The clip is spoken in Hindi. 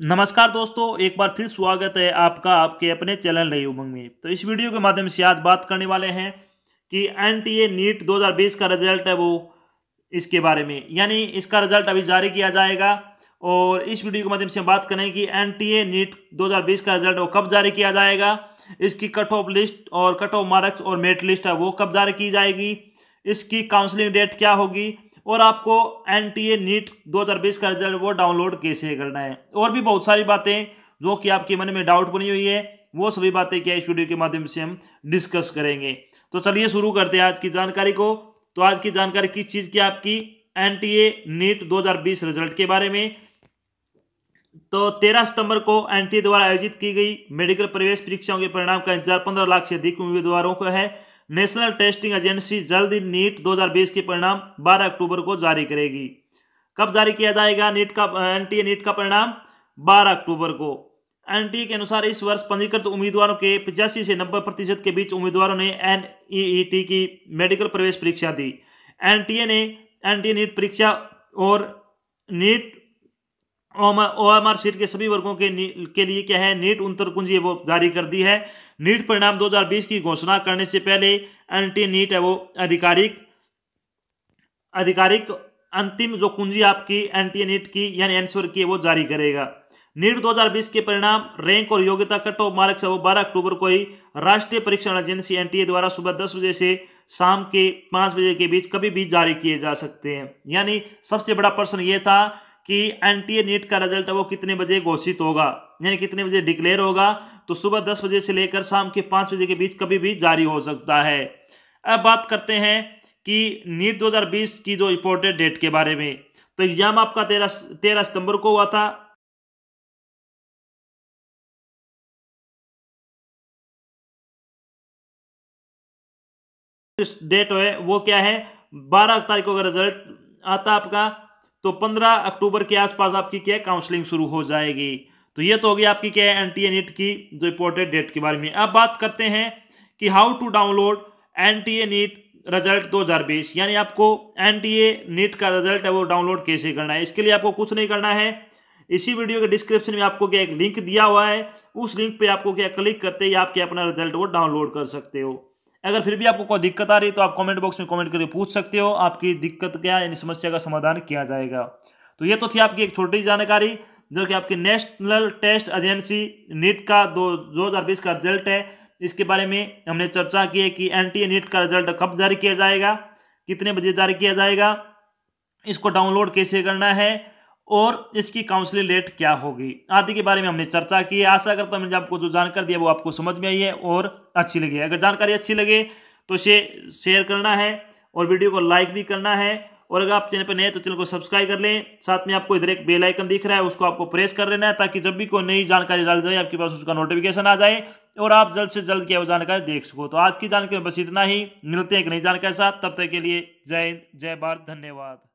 नमस्कार दोस्तों एक बार फिर स्वागत है आपका आपके अपने चैनल नई उमंग में तो इस वीडियो के माध्यम से आज बात करने वाले हैं कि एन टी ए नीट दो का रिजल्ट है वो इसके बारे में यानी इसका रिजल्ट अभी जारी किया जाएगा और इस वीडियो के माध्यम से हम बात करें कि एन टी ए नीट 2020 का रिजल्ट वो कब जारी किया जाएगा इसकी कट ऑफ लिस्ट और कट ऑफ मार्क्स और मेरिट लिस्ट है वो कब जारी की जाएगी इसकी काउंसलिंग डेट क्या होगी और आपको एन टी ए नीट दो हज़ार बीस का रिजल्ट वो डाउनलोड कैसे करना है और भी बहुत सारी बातें जो कि आपके मन में डाउट बनी हुई है वो सभी बातें क्या इस वीडियो के माध्यम से हम डिस्कस करेंगे तो चलिए शुरू करते हैं आज की जानकारी को तो आज की जानकारी किस चीज़ की आपकी एन टी ए नीट दो हज़ार बीस रिजल्ट के बारे में तो तेरह सितंबर को एन टी ए द्वारा आयोजित की गई मेडिकल प्रवेश परीक्षाओं के परिणाम का इंतजार पंद्रह लाख से अधिक उम्मीदवारों का है नेशनल टेस्टिंग एजेंसी जल्द नीट 2020 के परिणाम 12 अक्टूबर को जारी करेगी कब जारी किया जाएगा नीट का एनटीए नीट का परिणाम 12 अक्टूबर को एनटीए के अनुसार इस वर्ष पंजीकृत उम्मीदवारों के पचासी से नब्बे प्रतिशत के बीच उम्मीदवारों ने एन की मेडिकल प्रवेश परीक्षा दी एन ने एन नीट परीक्षा और NEET O M R sheet के सभी वर्गों के के लिए क्या है नीट उन्तर कुंजी वो जारी कर दी है नीट परिणाम 2020 की घोषणा करने से पहले एंटी नीट है वो आधिकारिक आधिकारिक अंतिम जो कुंजी आपकी एन नीट की यानी आंसर की वो जारी करेगा नीट 2020 के परिणाम रैंक और योग्यता कट ऑफ मार्क से वो 12 अक्टूबर को ही राष्ट्रीय परीक्षण एजेंसी एन द्वारा सुबह दस बजे से शाम के पाँच बजे के बीच कभी भी जारी किए जा सकते हैं यानी सबसे बड़ा प्रश्न ये था कि ए नीट का रिजल्ट वो कितने बजे घोषित होगा यानी कितने बजे डिक्लेयर होगा तो सुबह दस बजे से लेकर शाम के पाँच बजे के बीच कभी भी जारी हो सकता है अब बात करते हैं कि नीट 2020 की जो इम्पोर्टेड डेट के बारे में तो एग्जाम आपका तेरह तेरह सितंबर को हुआ था डेट है वो क्या है बारह तारीख को अगर रिजल्ट आता आपका तो 15 अक्टूबर के आसपास आपकी क्या है काउंसलिंग शुरू हो जाएगी तो ये तो होगी आपकी क्या है एन टी की जो इम्पोर्टेड डेट के बारे में अब बात करते हैं कि how to download N T A NEET result 2020 यानी आपको एन टी ए नीट का रिजल्ट है वो डाउनलोड कैसे करना है इसके लिए आपको कुछ नहीं करना है इसी वीडियो के डिस्क्रिप्शन में आपको क्या एक लिंक दिया हुआ है उस लिंक पे आपको क्या क्लिक करते ही आप क्या अपना रिजल्ट वो डाउनलोड कर सकते हो अगर फिर भी आपको कोई दिक्कत आ रही है तो आप कमेंट बॉक्स में कमेंट करके पूछ सकते हो आपकी दिक्कत क्या यानी समस्या का समाधान किया जाएगा तो ये तो थी आपकी एक छोटी जानकारी जो कि आपकी नेशनल टेस्ट एजेंसी नीट का दो दो हज़ार बीस का रिजल्ट है इसके बारे में हमने चर्चा की है कि एन टी नीट का रिजल्ट कब जारी किया जाएगा कितने बजे जारी किया जाएगा इसको डाउनलोड कैसे करना है और इसकी काउंसलिंग रेट क्या होगी आदि के बारे में हमने चर्चा की है आशा करता हूँ मैंने आपको जो जानकारी दिया वो आपको समझ में आई है और अच्छी लगी है अगर जानकारी अच्छी लगे तो इसे शेयर करना है और वीडियो को लाइक भी करना है और अगर आप चैनल पर नए तो चैनल को सब्सक्राइब कर लें साथ में आपको इधर एक बेल आइकन दिख रहा है उसको आपको प्रेस कर लेना है ताकि जब भी कोई नई जानकारी डाल जाए आपके पास उसका नोटिफिकेशन आ जाए और आप जल्द से जल्द क्या वो जानकारी देख सको तो आज की जानकारी बस इतना ही मिलते हैं एक नई जानकारी साथ तब तक के लिए जय हिंद जय भारत धन्यवाद